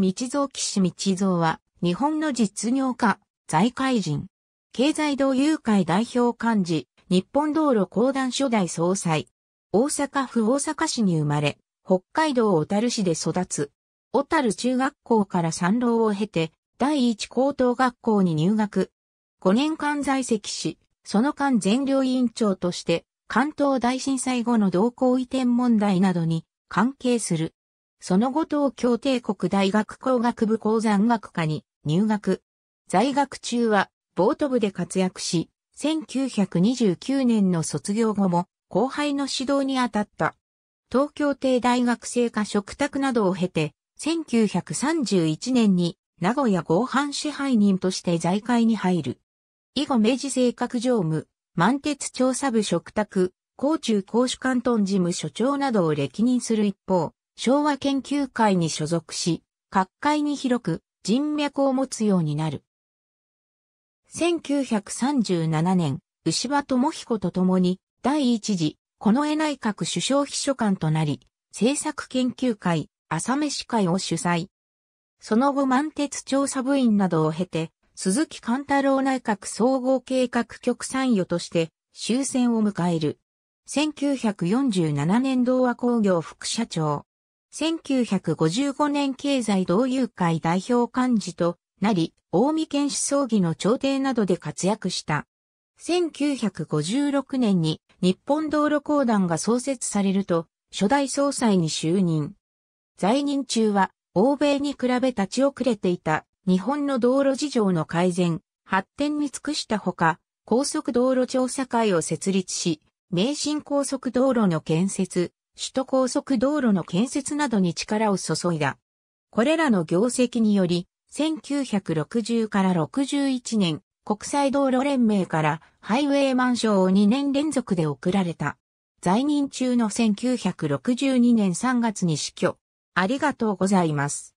岸道蔵岸道蔵は、日本の実業家、財界人、経済同友会代表幹事、日本道路公団初代総裁、大阪府大阪市に生まれ、北海道小樽市で育つ、小樽中学校から参浪を経て、第一高等学校に入学。5年間在籍し、その間全領委員長として、関東大震災後の同行移転問題などに関係するその後東京帝国大学工学部鉱山学科に入学。在学中はボート部で活躍し、1929年の卒業後も後輩の指導に当たった。東京帝大学生科嘱託などを経て、1931年に名古屋合藩支配人として財界に入る。以後明治政閣常務、満鉄調査部嘱託、高中公主関東事務所長などを歴任する一方、昭和研究会に所属し、各界に広く人脈を持つようになる。1937年、牛場智彦と共に第一次、近衛内閣首相秘書官となり、政策研究会、朝飯会を主催。その後満鉄調査部員などを経て、鈴木貫太郎内閣総合計画局参与として終戦を迎える。1947年同和工業副社長、1955年経済同友会代表幹事となり、大見県思想議の朝廷などで活躍した。1956年に日本道路公団が創設されると、初代総裁に就任。在任中は、欧米に比べ立ち遅れていた日本の道路事情の改善、発展に尽くしたほか、高速道路調査会を設立し、名神高速道路の建設、首都高速道路の建設などに力を注いだ。これらの業績により、1960から61年、国際道路連盟からハイウェイマン賞を2年連続で贈られた。在任中の1962年3月に死去。ありがとうございます。